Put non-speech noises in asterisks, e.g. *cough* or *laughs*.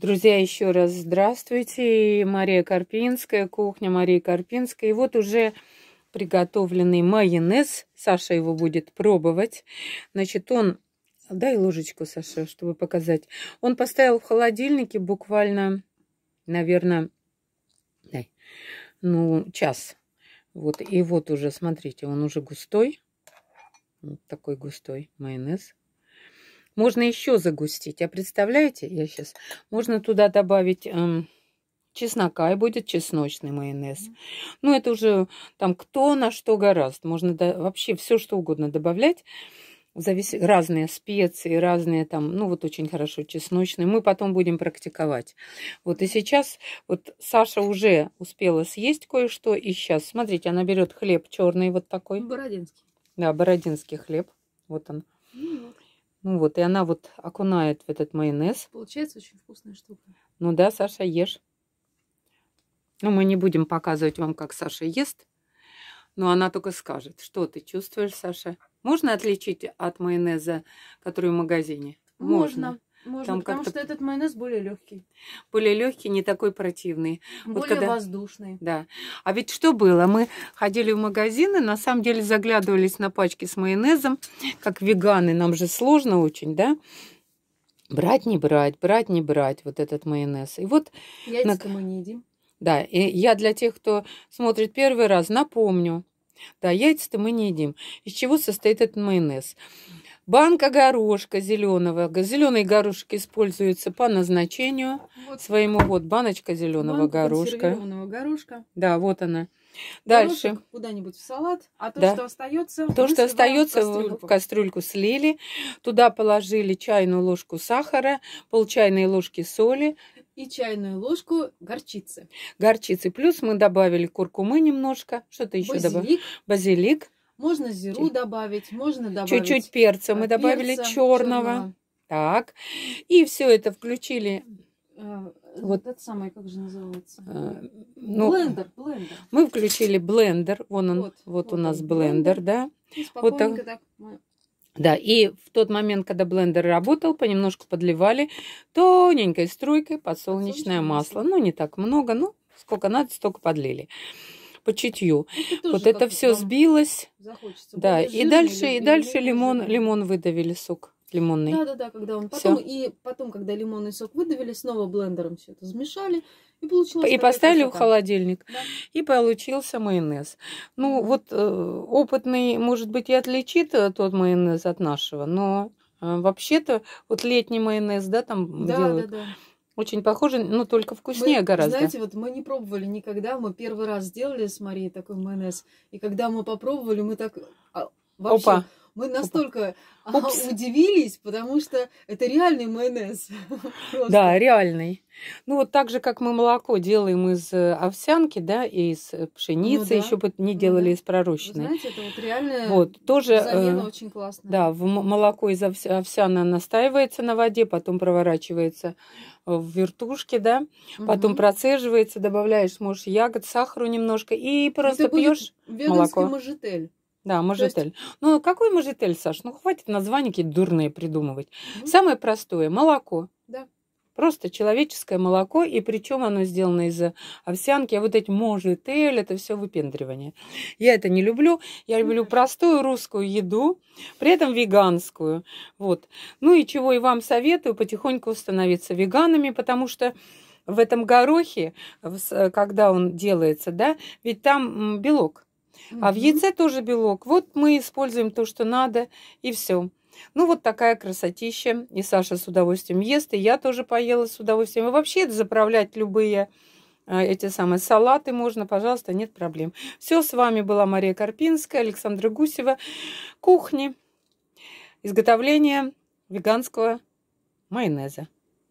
Друзья, еще раз здравствуйте. Мария Карпинская, кухня Марии Карпинской. И вот уже приготовленный майонез. Саша его будет пробовать. Значит, он... Дай ложечку, Саша, чтобы показать. Он поставил в холодильнике буквально, наверное, дай, ну, час. Вот, и вот уже, смотрите, он уже густой. Вот такой густой майонез. Можно еще загустить. А представляете, я сейчас... Можно туда добавить... Эм, чеснока и будет чесночный майонез. Mm -hmm. Ну, это уже там кто на что гораздо. Можно до... вообще все что угодно добавлять. Завис... Разные специи, разные там, ну вот очень хорошо чесночные. Мы потом будем практиковать. Вот и сейчас вот Саша уже успела съесть кое-что. И сейчас, смотрите, она берет хлеб черный вот такой. Ну, бородинский. Да, бородинский хлеб. Вот он. Mm -hmm. Ну вот, и она вот окунает в этот майонез. Получается очень вкусная штука. Ну да, Саша, ешь. Ну, мы не будем показывать вам, как Саша ест. Но она только скажет, что ты чувствуешь, Саша. Можно отличить от майонеза, который в магазине? Можно. Можно. Можно, Там потому что этот майонез более легкий. Более легкий, не такой противный. Более вот когда... воздушный. Да. А ведь что было? Мы ходили в магазины, на самом деле заглядывались на пачки с майонезом, как веганы, нам же сложно очень, да? Брать, не брать, брать, не брать вот этот майонез. И вот... Яйца на... мы не едим. Да, и я для тех, кто смотрит первый раз, напомню, да, яйца-то мы не едим. Из чего состоит этот майонез? Банка горошка зеленого. Зеленый горошек используется по назначению вот. своему. Вот баночка зеленого Банка горошка. горошка. Да, вот она. Дальше. Куда-нибудь в салат, а то, да. что остается, то, что остается, в кастрюльку. в кастрюльку слили. Туда положили чайную ложку сахара, пол чайной ложки соли, и чайную ложку горчицы. Горчицы. Плюс мы добавили куркумы немножко. Что-то еще добавили. Базилик. Можно зиру Чуть. добавить, можно добавить. Чуть-чуть перца. Мы э, перца добавили черного. черного. Так. И все это включили. Э, э, вот этот самый, как же называется? ну, блендер, блендер. Мы включили блендер. Вон он, вот, вот, вот у нас блендер, блендер да. И спокойненько вот так. так мы да, и в тот момент, когда блендер работал, понемножку подливали тоненькой струйкой подсолнечное масло. Ну, не так много, но ну, сколько надо, столько подлили по чутью. Ну, это вот это все сбилось. Захочется. Да, и дальше, и дальше лимон, лимон выдавили сок лимонный. Да, да, да, когда он потом, Всё. и потом, когда лимонный сок выдавили, снова блендером все это смешали. И, и поставили в холодильник. Да. И получился майонез. Ну, вот э, опытный, может быть, и отличит э, тот майонез от нашего, но э, вообще-то вот летний майонез, да, там да, делают. Да, да. Очень похоже, но только вкуснее мы, гораздо. Знаете, вот мы не пробовали никогда. Мы первый раз сделали с Марией такой майонез. И когда мы попробовали, мы так а, вообще... Опа. Мы настолько Упс. А, удивились, потому что это реальный майонез. *laughs* Просто. Да, реальный. Ну вот так же, как мы молоко делаем из э, овсянки, да, и из э, пшеницы, ну, да. еще бы не ну делали ну, из пророщенной. знаете, это вот реально вот, тоже, э, замена очень классная. Да, в молоко из овся, овсяна настаивается на воде, потом проворачивается в вертушке, да, угу. потом процеживается, добавляешь, можешь ягод, сахару немножко и просто пьешь молоко. Это будет Веганский мажитель. Да, ну, мажитель. Есть... Ну, какой мажитель, Саш? Ну, хватит названия какие дурные придумывать. Угу. Самое простое – молоко. Да. Просто человеческое молоко, и причем оно сделано из овсянки, а вот эти мажитель – это все выпендривание. Я это не люблю. Я ну люблю простую русскую еду, при этом веганскую. Вот. Ну и чего и вам советую потихоньку становиться веганами, потому что в этом горохе, когда он делается, да, ведь там белок – а в яйце тоже белок. Вот мы используем то, что надо, и все. Ну, вот такая красотища. И Саша с удовольствием ест, и я тоже поела с удовольствием. И вообще заправлять любые э, эти самые салаты можно, пожалуйста, нет проблем. Все, с вами была Мария Карпинская, Александра Гусева. Кухни. Изготовление веганского майонеза.